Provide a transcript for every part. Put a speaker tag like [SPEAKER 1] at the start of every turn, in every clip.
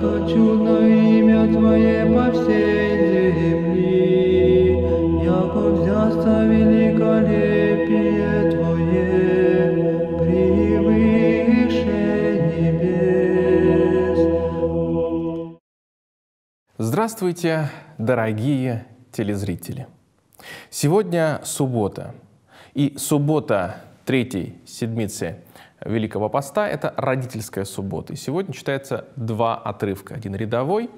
[SPEAKER 1] хочу на имя Твое по всей земли, яко взяться великолепие Твое, превыше небес. Здравствуйте, дорогие телезрители! Сегодня суббота, и суббота третьей седмицы – Великого Поста — это родительская суббота. И сегодня читается два отрывка. Один рядовой,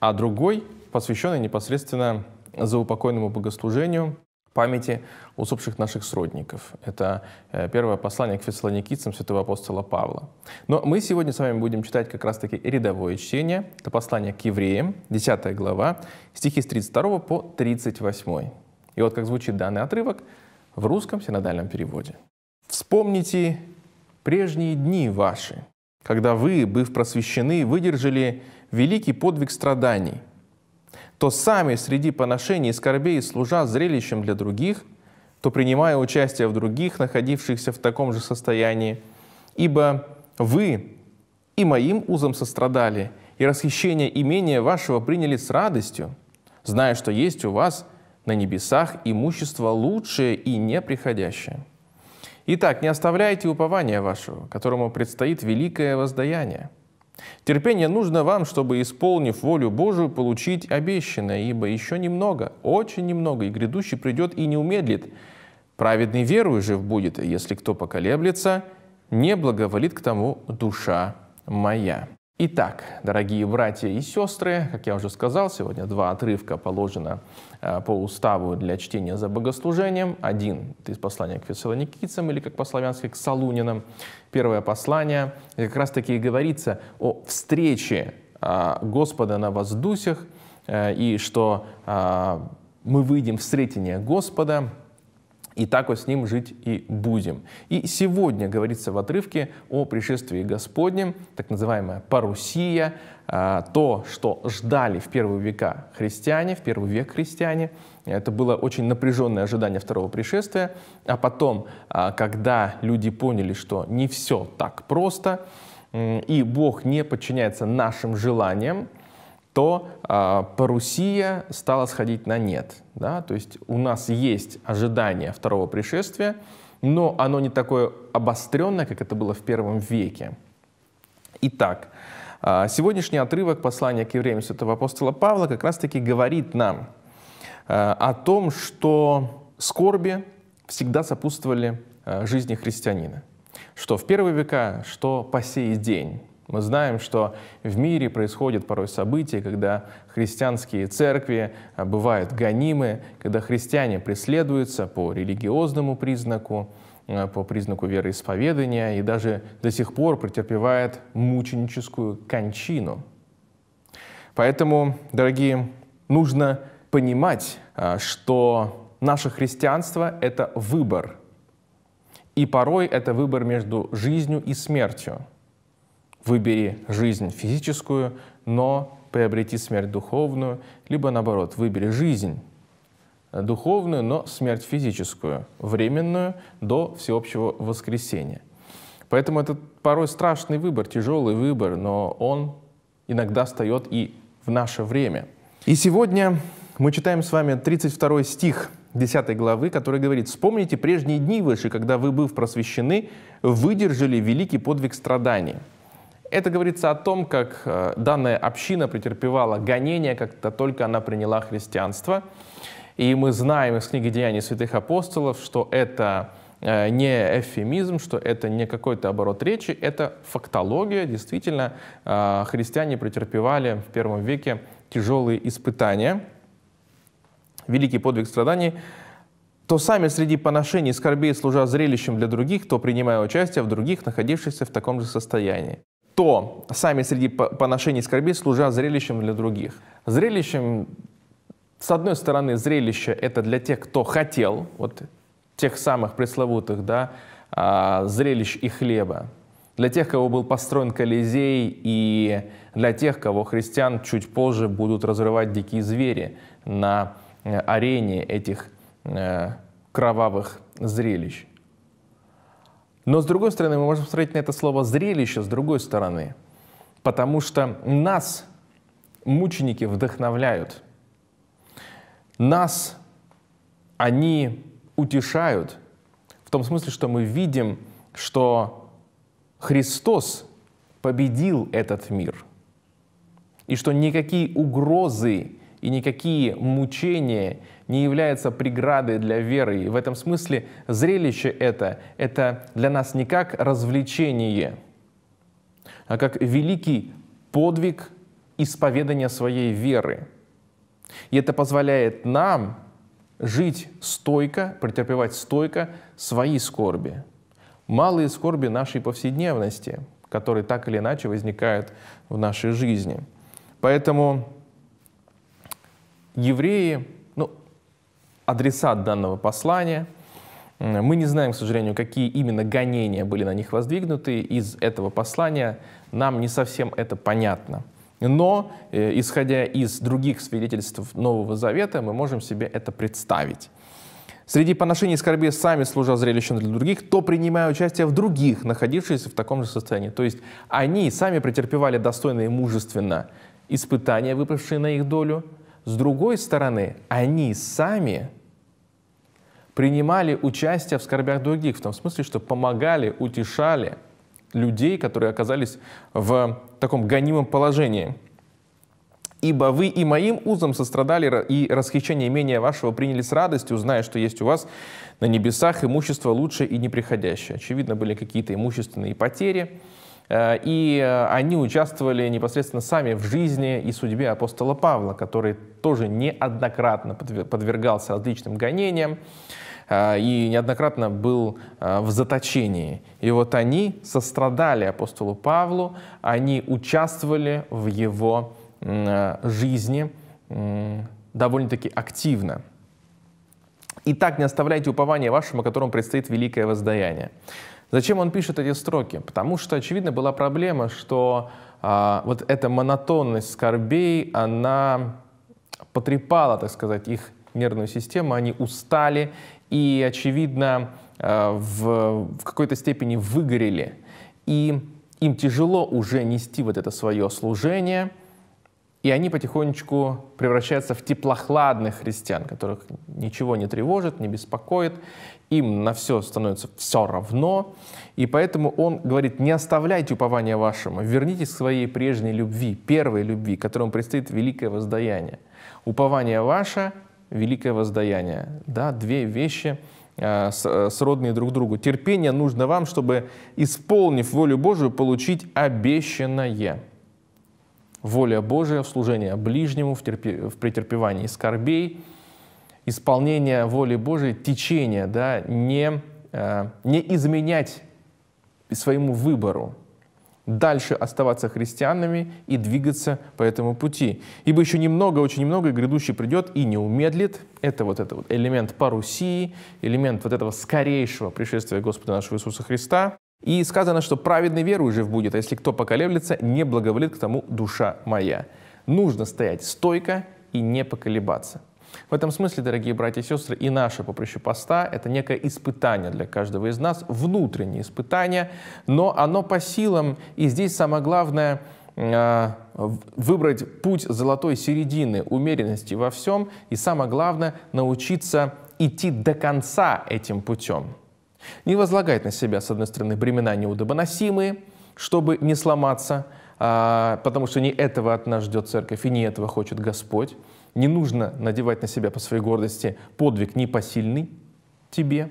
[SPEAKER 1] а другой посвященный непосредственно заупокойному богослужению памяти усопших наших сродников. Это э, первое послание к фессалоникийцам святого апостола Павла. Но мы сегодня с вами будем читать как раз-таки рядовое чтение. Это послание к евреям, 10 глава, стихи с 32 по 38. И вот как звучит данный отрывок в русском синодальном переводе. «Вспомните прежние дни ваши, когда вы, быв просвещены, выдержали великий подвиг страданий, то сами среди поношений и скорбей, служа зрелищем для других, то принимая участие в других, находившихся в таком же состоянии, ибо вы и моим узом сострадали, и расхищение имения вашего приняли с радостью, зная, что есть у вас на небесах имущество лучшее и неприходящее». Итак, не оставляйте упования вашего, которому предстоит великое воздаяние. Терпение нужно вам, чтобы, исполнив волю Божию, получить обещанное, ибо еще немного, очень немного, и грядущий придет и не умедлит. Праведный верую жив будет, если кто поколеблется, не благоволит к тому душа моя». Итак, дорогие братья и сестры, как я уже сказал, сегодня два отрывка положено э, по уставу для чтения за богослужением. Один из послания к фессалоникийцам или, как по-славянски, к салунинам. Первое послание как раз-таки и говорится о встрече э, Господа на воздусях э, и что мы выйдем в встретение Господа – и так вот с ним жить и будем. И сегодня говорится в отрывке о пришествии Господнем, так называемая парусия, а, то, что ждали в первые века христиане, в первый век христиане. Это было очень напряженное ожидание второго пришествия. А потом, а, когда люди поняли, что не все так просто, и Бог не подчиняется нашим желаниям, то э, а, парусия стала сходить на нет. Да? То есть у нас есть ожидание второго пришествия, но оно не такое обостренное, как это было в первом веке. Итак, э, сегодняшний отрывок послания к евреям святого апостола Павла как раз-таки говорит нам э, о том, что скорби всегда сопутствовали э, жизни христианина. Что в первые века, что по сей день мы знаем, что в мире происходят порой события, когда христианские церкви а, бывают гонимы, когда христиане преследуются по религиозному признаку, а, по признаку вероисповедания и даже до сих пор претерпевает мученическую кончину. Поэтому, дорогие, нужно понимать, а, что наше христианство — это выбор. И порой это выбор между жизнью и смертью — выбери жизнь физическую, но приобрети смерть духовную, либо наоборот, выбери жизнь духовную, но смерть физическую, временную до всеобщего воскресения. Поэтому это порой страшный выбор, тяжелый выбор, но он иногда встает и в наше время. И сегодня мы читаем с вами 32 стих 10 главы, который говорит «Вспомните прежние дни ваши, когда вы, быв просвещены, выдержали великий подвиг страданий». Это говорится о том, как э, данная община претерпевала гонения, как-то только она приняла христианство. И мы знаем из книги «Деяний святых апостолов», что это э, не эфемизм, что это не какой-то оборот речи, это фактология. Действительно, э, христиане претерпевали в первом веке тяжелые испытания, великий подвиг страданий, то сами среди поношений и скорбей, служа зрелищем для других, то принимая участие в других, находившихся в таком же состоянии то сами среди поношений скорби служат зрелищем для других. Зрелищем, с одной стороны, зрелище это для тех, кто хотел, вот тех самых пресловутых, да, а, зрелищ и хлеба, для тех, кого был построен Колизей, и для тех, кого христиан чуть позже будут разрывать дикие звери на э, арене этих э, кровавых зрелищ. Но с другой стороны, мы можем смотреть на это слово «зрелище» с другой стороны, потому что нас мученики вдохновляют, нас они утешают, в том смысле, что мы видим, что Христос победил этот мир, и что никакие угрозы и никакие мучения не являются преградой для веры. И в этом смысле зрелище это, это для нас не как развлечение, а как великий подвиг исповедания своей веры. И это позволяет нам жить стойко, претерпевать стойко свои скорби, малые скорби нашей повседневности, которые так или иначе возникают в нашей жизни. Поэтому евреи, ну, адресат данного послания. Мы не знаем, к сожалению, какие именно гонения были на них воздвигнуты. Из этого послания нам не совсем это понятно. Но, э, исходя из других свидетельств Нового Завета, мы можем себе это представить. Среди поношений и скорби сами служа зрелищем для других, то принимая участие в других, находившихся в таком же состоянии. То есть они сами претерпевали достойно и мужественно испытания, выпавшие на их долю, с другой стороны, они сами принимали участие в скорбях других, в том смысле, что помогали, утешали людей, которые оказались в таком гонимом положении. «Ибо вы и моим узом сострадали, и расхищение имения вашего приняли с радостью, зная, что есть у вас на небесах имущество лучшее и неприходящее». Очевидно, были какие-то имущественные потери, Э, и э, они участвовали непосредственно сами в жизни и судьбе апостола Павла, который тоже неоднократно подвергался различным гонениям э, и неоднократно был в заточении. И вот они сострадали апостолу Павлу, они участвовали в его жизни довольно-таки активно. Итак, не оставляйте упования вашему, которому предстоит великое воздаяние. Зачем он пишет эти строки? Потому что, очевидно, была проблема, что а, вот эта монотонность скорбей, она потрепала, так сказать, их нервную систему, они устали и, очевидно, а, в, в какой-то степени выгорели. И им тяжело уже нести вот это свое служение, и они потихонечку превращаются в теплохладных христиан, которых ничего не тревожит, не беспокоит, им на все становится все равно, и поэтому он говорит, не оставляйте упования вашему, вернитесь к своей прежней любви, первой любви, которому предстоит великое воздаяние. Упование ваше, великое воздаяние. Да, две вещи э, э, сродные друг другу. Терпение нужно вам, чтобы, исполнив волю Божию, получить обещанное. Воля Божия в служении ближнему, в, терпи, в претерпевании скорбей – исполнение воли Божией, течение, да, не, э, не изменять своему выбору, дальше оставаться христианами и двигаться по этому пути. Ибо еще немного, очень немного, и грядущий придет и не умедлит. Это вот этот вот элемент парусии, элемент вот этого скорейшего пришествия Господа нашего Иисуса Христа. И сказано, что праведный веру жив будет, а если кто поколеблется, не благоволит к тому душа моя. Нужно стоять стойко и не поколебаться. В этом смысле, дорогие братья и сестры, и наше поприще поста — это некое испытание для каждого из нас, внутреннее испытание, но оно по силам, и здесь самое главное э, — выбрать путь золотой середины, умеренности во всем, и самое главное — научиться идти до конца этим путем. Не возлагать на себя, с одной стороны, бремена неудобоносимые, чтобы не сломаться, а, потому что не этого от нас ждет церковь, и не этого хочет Господь. Не нужно надевать на себя по своей гордости подвиг непосильный тебе.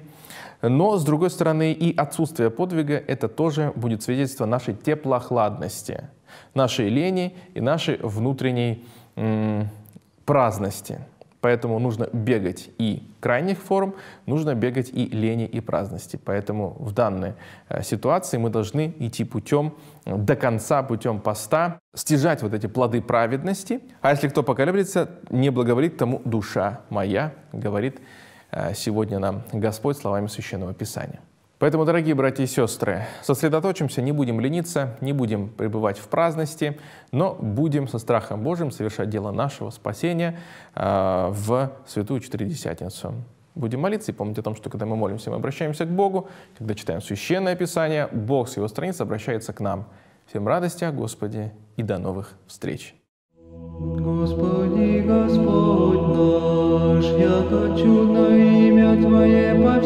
[SPEAKER 1] Но, с другой стороны, и отсутствие подвига – это тоже будет свидетельство нашей теплохладности, нашей лени и нашей внутренней праздности. Поэтому нужно бегать и крайних форм, нужно бегать и лени и праздности. Поэтому в данной э, ситуации мы должны идти путем э, до конца, путем поста, стяжать вот эти плоды праведности. А если кто поколеблется, не благоволит тому душа моя, говорит э, сегодня нам Господь словами Священного Писания. Поэтому, дорогие братья и сестры, сосредоточимся, не будем лениться, не будем пребывать в праздности, но будем со страхом Божьим совершать дело нашего спасения э, в Святую Четыредесятницу. Будем молиться и помнить о том, что когда мы молимся, мы обращаемся к Богу, когда читаем Священное Писание, Бог с его страниц обращается к нам. Всем радости о а, Господе и до новых встреч! Господи, Господь наш, я хочу на имя Твое